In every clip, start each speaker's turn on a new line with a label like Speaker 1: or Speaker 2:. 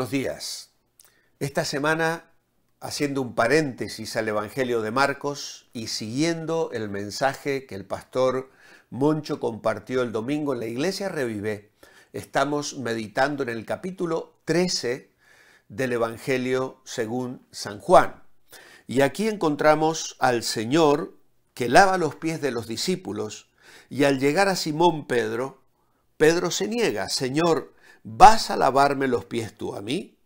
Speaker 1: Buenos días. Esta semana haciendo un paréntesis al Evangelio de Marcos y siguiendo el mensaje que el pastor Moncho compartió el domingo en la iglesia Revive, estamos meditando en el capítulo 13 del Evangelio según San Juan. Y aquí encontramos al Señor que lava los pies de los discípulos y al llegar a Simón Pedro, Pedro se niega, Señor, ¿vas a lavarme los pies tú a mí?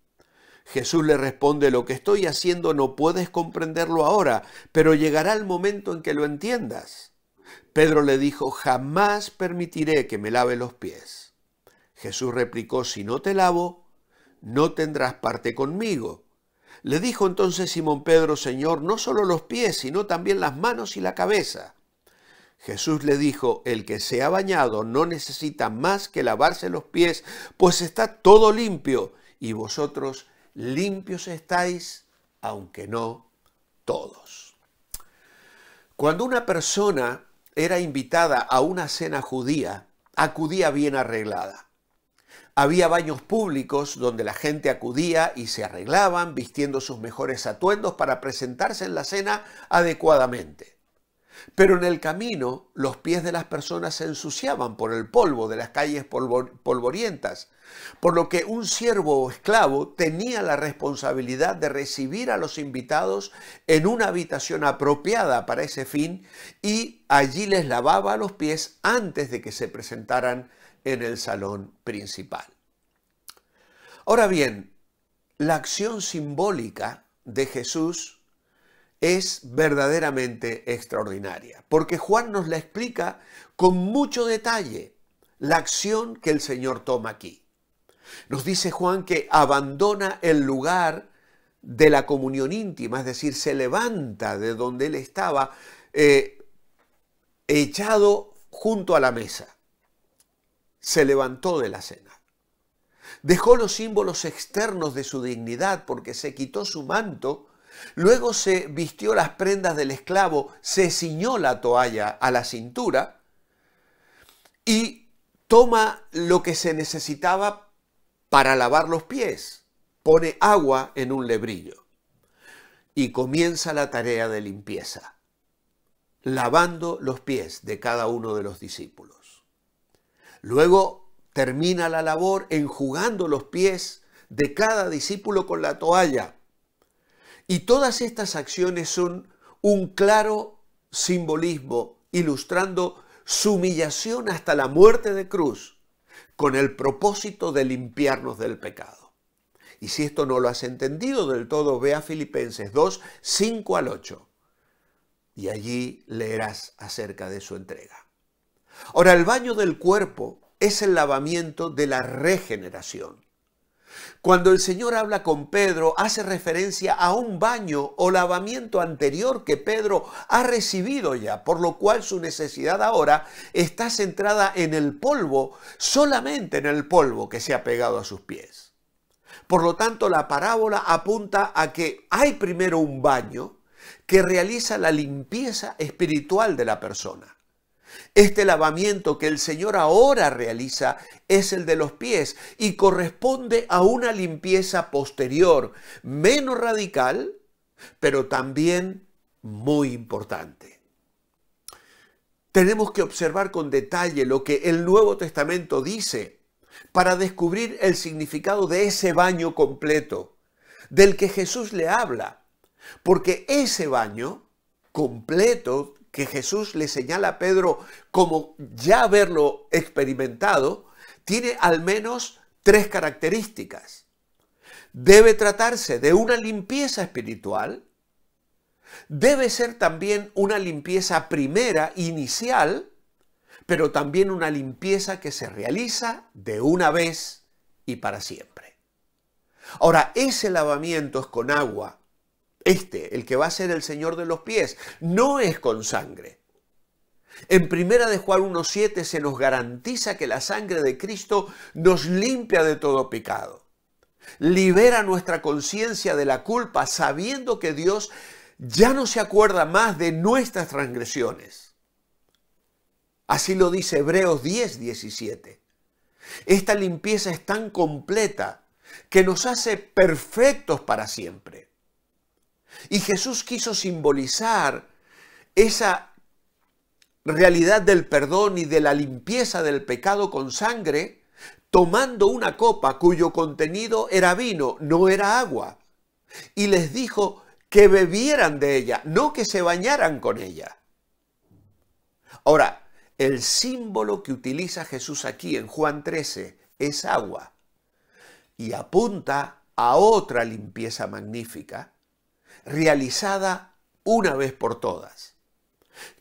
Speaker 1: Jesús le responde, lo que estoy haciendo no puedes comprenderlo ahora, pero llegará el momento en que lo entiendas. Pedro le dijo, jamás permitiré que me lave los pies. Jesús replicó, si no te lavo, no tendrás parte conmigo. Le dijo entonces Simón Pedro, Señor, no solo los pies, sino también las manos y la cabeza. Jesús le dijo, el que se ha bañado no necesita más que lavarse los pies, pues está todo limpio, y vosotros limpios estáis, aunque no todos. Cuando una persona era invitada a una cena judía, acudía bien arreglada. Había baños públicos donde la gente acudía y se arreglaban vistiendo sus mejores atuendos para presentarse en la cena adecuadamente. Pero en el camino los pies de las personas se ensuciaban por el polvo de las calles polvorientas, por lo que un siervo o esclavo tenía la responsabilidad de recibir a los invitados en una habitación apropiada para ese fin y allí les lavaba los pies antes de que se presentaran en el salón principal. Ahora bien, la acción simbólica de Jesús es verdaderamente extraordinaria, porque Juan nos la explica con mucho detalle la acción que el Señor toma aquí. Nos dice Juan que abandona el lugar de la comunión íntima, es decir, se levanta de donde él estaba eh, echado junto a la mesa. Se levantó de la cena. Dejó los símbolos externos de su dignidad porque se quitó su manto Luego se vistió las prendas del esclavo, se ciñó la toalla a la cintura y toma lo que se necesitaba para lavar los pies. Pone agua en un lebrillo y comienza la tarea de limpieza, lavando los pies de cada uno de los discípulos. Luego termina la labor enjugando los pies de cada discípulo con la toalla y todas estas acciones son un claro simbolismo ilustrando su humillación hasta la muerte de cruz con el propósito de limpiarnos del pecado. Y si esto no lo has entendido del todo, ve a Filipenses 2, 5 al 8 y allí leerás acerca de su entrega. Ahora, el baño del cuerpo es el lavamiento de la regeneración. Cuando el Señor habla con Pedro, hace referencia a un baño o lavamiento anterior que Pedro ha recibido ya, por lo cual su necesidad ahora está centrada en el polvo, solamente en el polvo que se ha pegado a sus pies. Por lo tanto, la parábola apunta a que hay primero un baño que realiza la limpieza espiritual de la persona. Este lavamiento que el Señor ahora realiza es el de los pies y corresponde a una limpieza posterior, menos radical, pero también muy importante. Tenemos que observar con detalle lo que el Nuevo Testamento dice para descubrir el significado de ese baño completo del que Jesús le habla, porque ese baño completo que Jesús le señala a Pedro como ya haberlo experimentado, tiene al menos tres características. Debe tratarse de una limpieza espiritual, debe ser también una limpieza primera, inicial, pero también una limpieza que se realiza de una vez y para siempre. Ahora, ese lavamiento es con agua este, el que va a ser el Señor de los pies, no es con sangre. En primera de Juan 1.7 se nos garantiza que la sangre de Cristo nos limpia de todo pecado. Libera nuestra conciencia de la culpa sabiendo que Dios ya no se acuerda más de nuestras transgresiones. Así lo dice Hebreos 10.17. Esta limpieza es tan completa que nos hace perfectos para siempre. Y Jesús quiso simbolizar esa realidad del perdón y de la limpieza del pecado con sangre, tomando una copa cuyo contenido era vino, no era agua, y les dijo que bebieran de ella, no que se bañaran con ella. Ahora, el símbolo que utiliza Jesús aquí en Juan 13 es agua y apunta a otra limpieza magnífica realizada una vez por todas,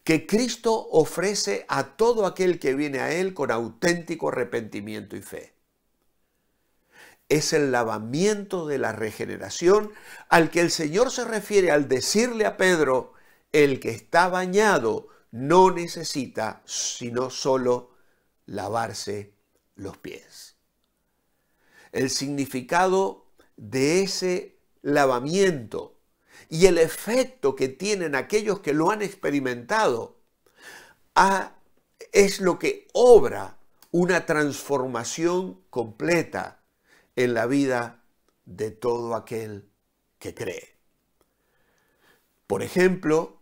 Speaker 1: que Cristo ofrece a todo aquel que viene a Él con auténtico arrepentimiento y fe. Es el lavamiento de la regeneración al que el Señor se refiere al decirle a Pedro, el que está bañado no necesita sino solo lavarse los pies. El significado de ese lavamiento y el efecto que tienen aquellos que lo han experimentado ah, es lo que obra una transformación completa en la vida de todo aquel que cree. Por ejemplo,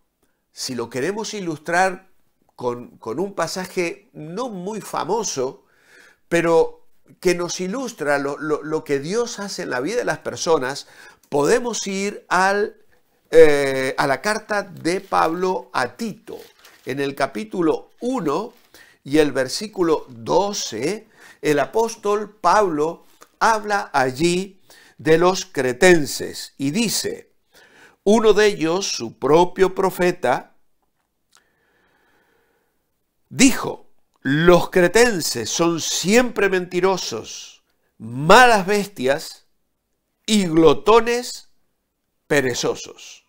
Speaker 1: si lo queremos ilustrar con, un pasaje no muy famoso, pero que nos ilustra lo que Dios hace en la vida de las personas, podemos ir al a la carta de Pablo a Tito, en el capítulo 1 y el versículo 12, el apóstol Pablo habla allí de los cretenses y dice, uno de ellos, su propio profeta, dijo, los cretenses son siempre mentirosos, malas bestias y glotones perezosos.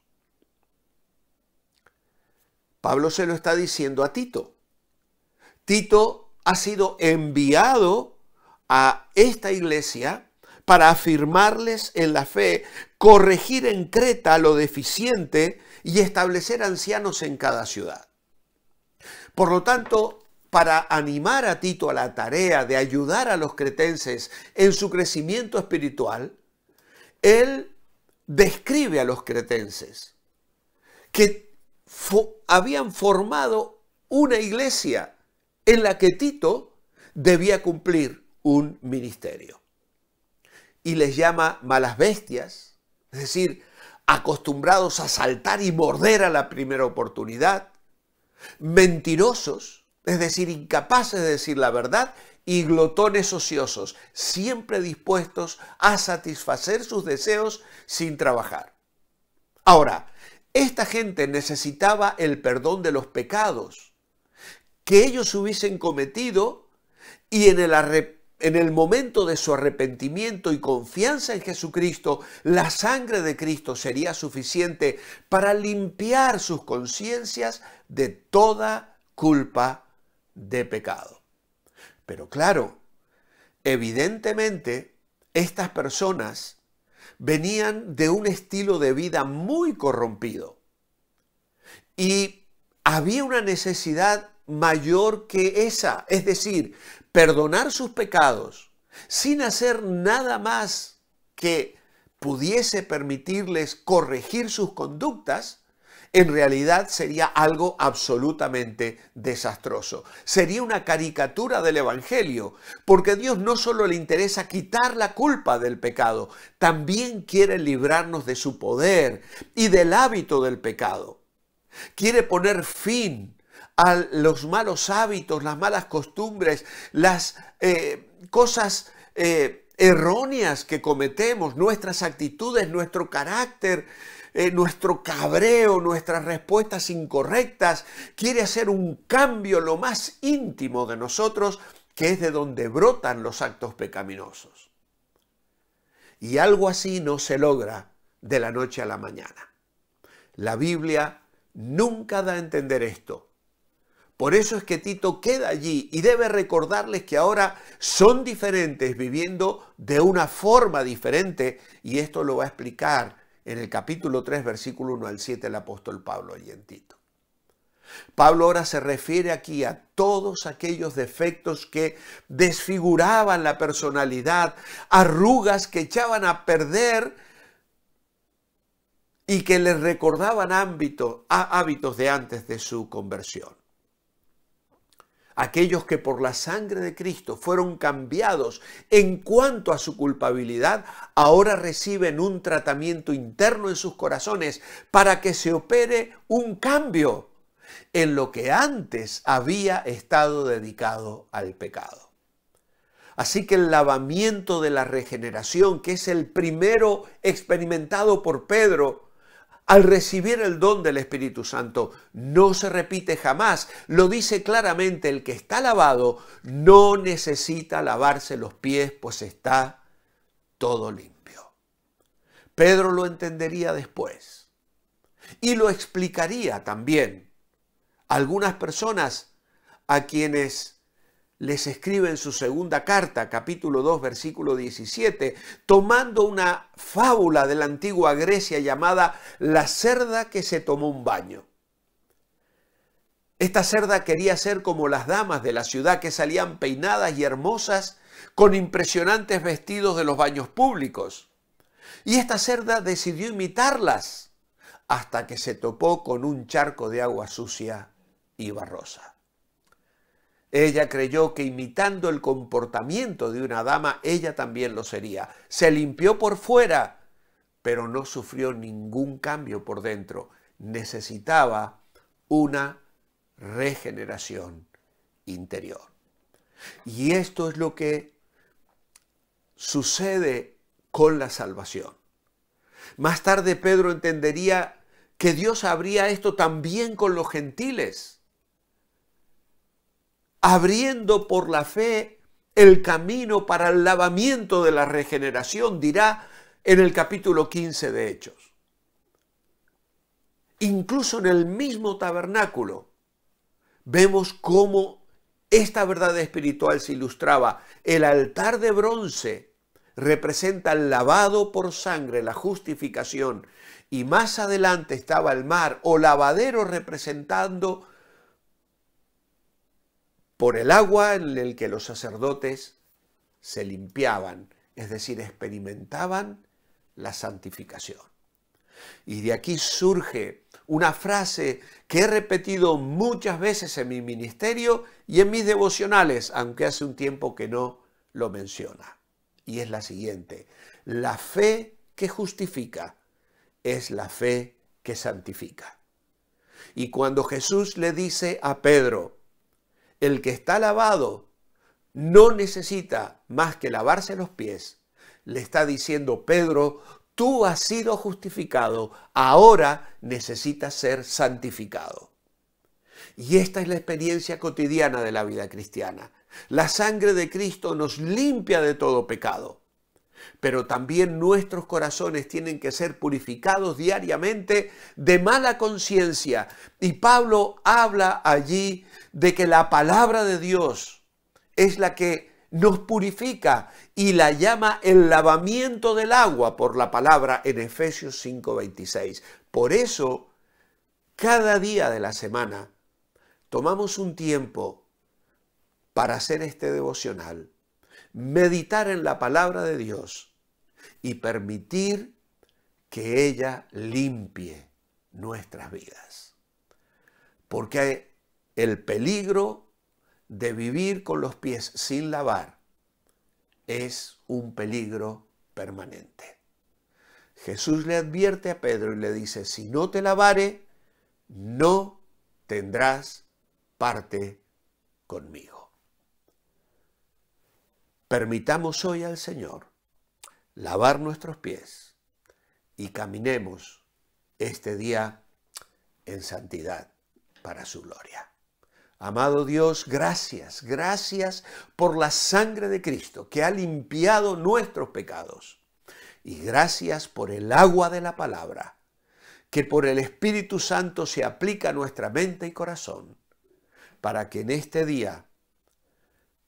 Speaker 1: Pablo se lo está diciendo a Tito. Tito ha sido enviado a esta iglesia para afirmarles en la fe, corregir en Creta lo deficiente y establecer ancianos en cada ciudad. Por lo tanto, para animar a Tito a la tarea de ayudar a los cretenses en su crecimiento espiritual, él describe a los cretenses que habían formado una iglesia en la que Tito debía cumplir un ministerio. Y les llama malas bestias, es decir, acostumbrados a saltar y morder a la primera oportunidad, mentirosos, es decir, incapaces de decir la verdad, y glotones ociosos, siempre dispuestos a satisfacer sus deseos sin trabajar. Ahora, esta gente necesitaba el perdón de los pecados que ellos hubiesen cometido y en el, momento de su arrepentimiento y confianza en Jesucristo, la sangre de Cristo sería suficiente para limpiar sus conciencias de toda culpa de pecado. Pero claro, evidentemente estas personas venían de un estilo de vida muy corrompido y había una necesidad mayor que esa, es decir, perdonar sus pecados sin hacer nada más que pudiese permitirles corregir sus conductas, en realidad sería algo absolutamente desastroso. Sería una caricatura del Evangelio, porque a Dios no solo le interesa quitar la culpa del pecado, también quiere librarnos de su poder y del hábito del pecado. Quiere poner fin a los malos hábitos, las malas costumbres, las eh, cosas... Eh, erróneas que cometemos, nuestras actitudes, nuestro carácter, eh, nuestro cabreo, nuestras respuestas incorrectas, quiere hacer un cambio lo más íntimo de nosotros, que es de donde brotan los actos pecaminosos. Y algo así no se logra de la noche a la mañana. La Biblia nunca da a entender esto. Por eso es que Tito queda allí y debe recordarles que ahora son diferentes, viviendo de una forma diferente, y esto lo va a explicar en el capítulo 3, versículo 1 al 7, el apóstol Pablo Allentito. Pablo ahora se refiere aquí a todos aquellos defectos que desfiguraban la personalidad, arrugas que echaban a perder y que les recordaban hábitos de antes de su conversión aquellos que por la sangre de Cristo fueron cambiados en cuanto a su culpabilidad, ahora reciben un tratamiento interno en sus corazones para que se opere un cambio en lo que antes había estado dedicado al pecado. Así que el lavamiento de la regeneración, que es el primero experimentado por Pedro, al recibir el don del Espíritu Santo. No se repite jamás. Lo dice claramente, el que está lavado no necesita lavarse los pies, pues está todo limpio. Pedro lo entendería después y lo explicaría también. Algunas personas a quienes les escribe en su segunda carta, capítulo 2, versículo 17, tomando una fábula de la antigua Grecia llamada la cerda que se tomó un baño. Esta cerda quería ser como las damas de la ciudad que salían peinadas y hermosas con impresionantes vestidos de los baños públicos. Y esta cerda decidió imitarlas hasta que se topó con un charco de agua sucia y barrosa. Ella creyó que imitando el comportamiento de una dama, ella también lo sería. Se limpió por fuera, pero no sufrió ningún cambio por dentro. Necesitaba una regeneración interior. Y esto es lo que sucede con la salvación. Más tarde Pedro entendería que Dios habría esto también con los gentiles abriendo por la fe el camino para el lavamiento de la regeneración, dirá en el capítulo 15 de Hechos. Incluso en el mismo tabernáculo vemos cómo esta verdad espiritual se ilustraba. El altar de bronce representa el lavado por sangre, la justificación. Y más adelante estaba el mar o lavadero representando por el agua en el que los sacerdotes se limpiaban, es decir, experimentaban la santificación. Y de aquí surge una frase que he repetido muchas veces en mi ministerio y en mis devocionales, aunque hace un tiempo que no lo menciona. Y es la siguiente, la fe que justifica es la fe que santifica. Y cuando Jesús le dice a Pedro, el que está lavado no necesita más que lavarse los pies. Le está diciendo Pedro, tú has sido justificado, ahora necesitas ser santificado. Y esta es la experiencia cotidiana de la vida cristiana. La sangre de Cristo nos limpia de todo pecado pero también nuestros corazones tienen que ser purificados diariamente de mala conciencia. Y Pablo habla allí de que la palabra de Dios es la que nos purifica y la llama el lavamiento del agua por la palabra en Efesios 5:26. Por eso, cada día de la semana tomamos un tiempo para hacer este devocional meditar en la palabra de Dios y permitir que ella limpie nuestras vidas. Porque el peligro de vivir con los pies sin lavar es un peligro permanente. Jesús le advierte a Pedro y le dice, si no te lavare, no tendrás parte conmigo. Permitamos hoy al Señor lavar nuestros pies y caminemos este día en santidad para su gloria. Amado Dios, gracias, gracias por la sangre de Cristo que ha limpiado nuestros pecados. Y gracias por el agua de la palabra, que por el Espíritu Santo se aplica a nuestra mente y corazón, para que en este día,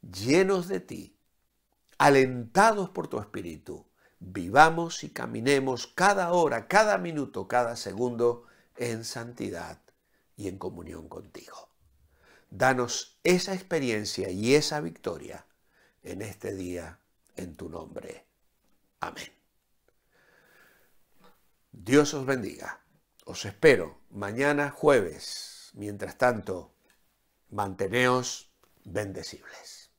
Speaker 1: llenos de ti, alentados por tu espíritu, vivamos y caminemos cada hora, cada minuto, cada segundo en santidad y en comunión contigo. Danos esa experiencia y esa victoria en este día, en tu nombre. Amén. Dios os bendiga. Os espero mañana jueves. Mientras tanto, manteneos bendecibles.